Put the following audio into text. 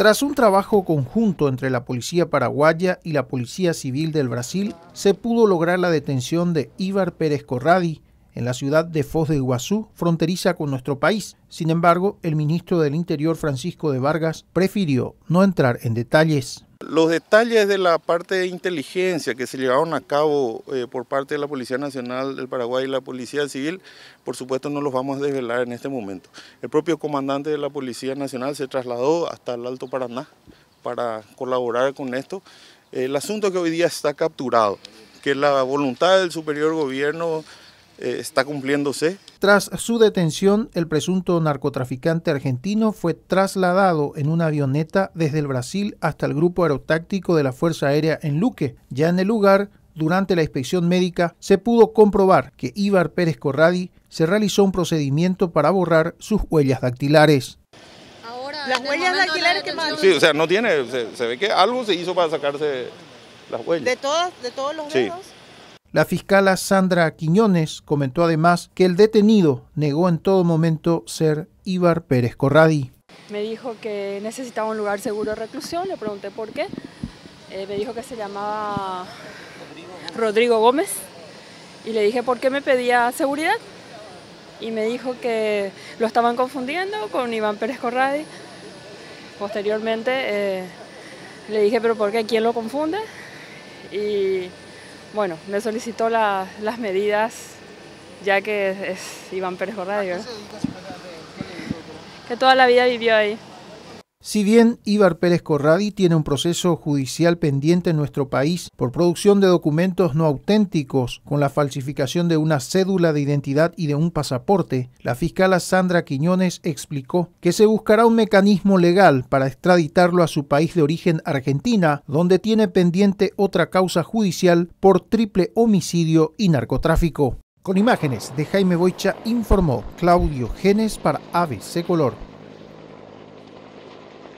Tras un trabajo conjunto entre la Policía Paraguaya y la Policía Civil del Brasil, se pudo lograr la detención de Ibar Pérez Corradi en la ciudad de Foz de Iguazú, fronteriza con nuestro país. Sin embargo, el ministro del Interior Francisco de Vargas prefirió no entrar en detalles. Los detalles de la parte de inteligencia que se llevaron a cabo eh, por parte de la Policía Nacional del Paraguay y la Policía Civil, por supuesto no los vamos a desvelar en este momento. El propio comandante de la Policía Nacional se trasladó hasta el Alto Paraná para colaborar con esto. El asunto que hoy día está capturado, que es la voluntad del superior gobierno eh, está cumpliéndose. Tras su detención, el presunto narcotraficante argentino fue trasladado en una avioneta desde el Brasil hasta el grupo aerotáctico de la Fuerza Aérea en Luque. Ya en el lugar, durante la inspección médica, se pudo comprobar que Ibar Pérez Corradi se realizó un procedimiento para borrar sus huellas dactilares. las huellas dactilares que más. Sí, o sea, no tiene, se, ve que algo se hizo para sacarse las huellas. De de todos los dedos. La fiscala Sandra Quiñones comentó además que el detenido negó en todo momento ser Ibar Pérez Corradi. Me dijo que necesitaba un lugar seguro de reclusión, le pregunté por qué. Eh, me dijo que se llamaba Rodrigo Gómez y le dije por qué me pedía seguridad y me dijo que lo estaban confundiendo con Iván Pérez Corradi. Posteriormente eh, le dije, pero ¿por qué? ¿Quién lo confunde? Y bueno, me solicitó las medidas, ya que es Iván Pérez Gordadio. ¿A qué Que toda la vida vivió ahí. Si bien Ibar Pérez Corradi tiene un proceso judicial pendiente en nuestro país por producción de documentos no auténticos con la falsificación de una cédula de identidad y de un pasaporte, la fiscal Sandra Quiñones explicó que se buscará un mecanismo legal para extraditarlo a su país de origen Argentina, donde tiene pendiente otra causa judicial por triple homicidio y narcotráfico. Con imágenes de Jaime Boicha informó Claudio Genes para ABC Color.